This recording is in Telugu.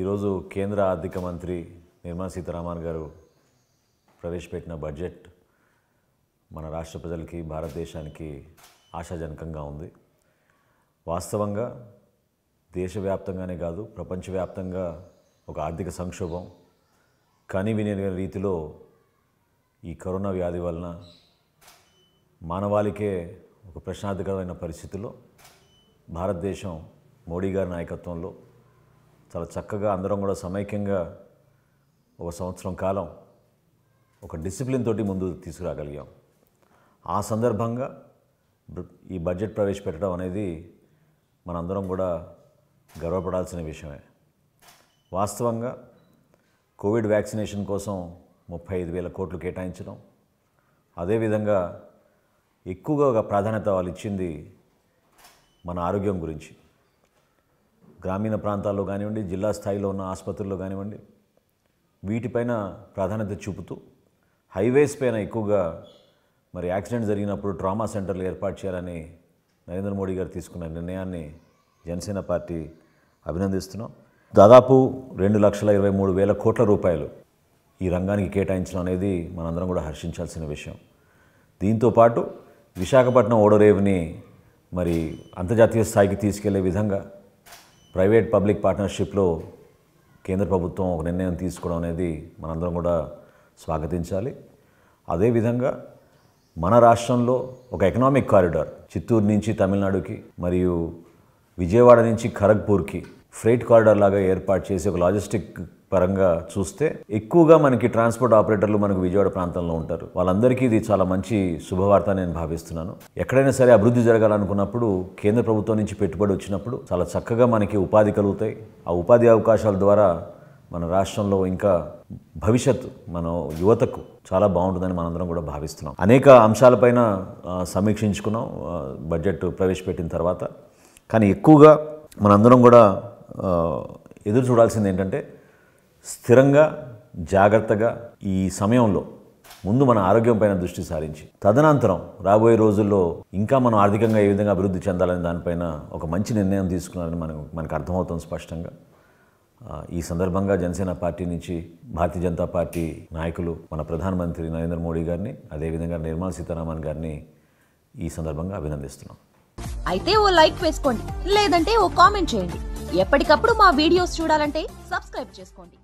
ఈరోజు కేంద్ర ఆర్థిక మంత్రి నిర్మలా సీతారామన్ గారు ప్రవేశపెట్టిన బడ్జెట్ మన రాష్ట్ర ప్రజలకి భారతదేశానికి ఆశాజనకంగా ఉంది వాస్తవంగా దేశవ్యాప్తంగానే కాదు ప్రపంచవ్యాప్తంగా ఒక ఆర్థిక సంక్షోభం కానీ వినే రీతిలో ఈ కరోనా వ్యాధి వలన మానవాళికే ఒక ప్రశ్నార్థకరమైన పరిస్థితిలో భారతదేశం మోడీ గారి నాయకత్వంలో చాలా చక్కగా అందరం కూడా సమైక్యంగా ఒక సంవత్సరం కాలం ఒక డిసిప్లిన్ తోటి ముందు తీసుకురాగలిగాం ఆ సందర్భంగా ఈ బడ్జెట్ ప్రవేశపెట్టడం అనేది మనందరం కూడా గర్వపడాల్సిన విషయమే వాస్తవంగా కోవిడ్ వ్యాక్సినేషన్ కోసం ముప్పై ఐదు వేల కోట్లు కేటాయించడం అదేవిధంగా ఎక్కువగా ఒక ప్రాధాన్యత వాళ్ళు ఇచ్చింది మన ఆరోగ్యం గురించి గ్రామీణ ప్రాంతాల్లో కానివ్వండి జిల్లా స్థాయిలో ఉన్న ఆసుపత్రుల్లో కానివ్వండి వీటిపైన ప్రాధాన్యత చూపుతూ హైవేస్ పైన ఎక్కువగా మరి యాక్సిడెంట్ జరిగినప్పుడు ట్రామా సెంటర్లు ఏర్పాటు చేయాలని నరేంద్ర మోడీ గారు తీసుకున్న నిర్ణయాన్ని జనసేన పార్టీ అభినందిస్తున్నాం దాదాపు రెండు లక్షల ఇరవై మూడు వేల కోట్ల రూపాయలు ఈ రంగానికి కేటాయించడం అనేది మనందరం కూడా హర్షించాల్సిన విషయం దీంతోపాటు విశాఖపట్నం ఓడోరేవుని మరి అంతర్జాతీయ స్థాయికి తీసుకెళ్లే విధంగా ప్రైవేట్ పబ్లిక్ పార్ట్నర్షిప్లో కేంద్ర ప్రభుత్వం ఒక నిర్ణయం తీసుకోవడం అనేది మనందరం కూడా స్వాగతించాలి అదేవిధంగా మన రాష్ట్రంలో ఒక ఎకనామిక్ కారిడార్ చిత్తూరు నుంచి తమిళనాడుకి మరియు విజయవాడ నుంచి ఖరగ్పూర్కి ఫ్రైట్ కారిడార్ లాగా ఏర్పాటు చేసి ఒక లాజిస్టిక్ పరంగా చూస్తే ఎక్కువగా మనకి ట్రాన్స్పోర్ట్ ఆపరేటర్లు మనకు విజయవాడ ప్రాంతంలో ఉంటారు వాళ్ళందరికీ ఇది చాలా మంచి శుభవార్త నేను భావిస్తున్నాను ఎక్కడైనా సరే అభివృద్ధి జరగాలనుకున్నప్పుడు కేంద్ర ప్రభుత్వం నుంచి పెట్టుబడి వచ్చినప్పుడు చాలా చక్కగా మనకి ఉపాధి కలుగుతాయి ఆ ఉపాధి అవకాశాల ద్వారా మన రాష్ట్రంలో ఇంకా భవిష్యత్ మన యువతకు చాలా బాగుంటుందని మనందరం కూడా భావిస్తున్నాం అనేక అంశాలపైన సమీక్షించుకున్నాం బడ్జెట్ ప్రవేశపెట్టిన తర్వాత కానీ ఎక్కువగా మనందరం కూడా ఎదురు చూడాల్సింది ఏంటంటే స్థిరంగా జాగ్రత్తగా ఈ సమయంలో ముందు మన ఆరోగ్యం పైన దృష్టి సారించి తదనంతరం రాబోయే రోజుల్లో ఇంకా మనం ఆర్థికంగా ఏ విధంగా అభివృద్ధి చెందాలనే దానిపైన ఒక మంచి నిర్ణయం తీసుకున్నారని మనకు మనకు అర్థమవుతుంది స్పష్టంగా ఈ సందర్భంగా జనసేన పార్టీ నుంచి భారతీయ జనతా పార్టీ నాయకులు మన ప్రధానమంత్రి నరేంద్ర మోడీ గారిని అదేవిధంగా నిర్మలా సీతారామన్ గారిని ఈ సందర్భంగా అభినందిస్తున్నాం అయితే ఓ లైక్ వేసుకోండి లేదంటే ఓ కామెంట్ చేయండి ఎప్పటికప్పుడు మా వీడియోస్ చూడాలంటే సబ్స్క్రైబ్ చేసుకోండి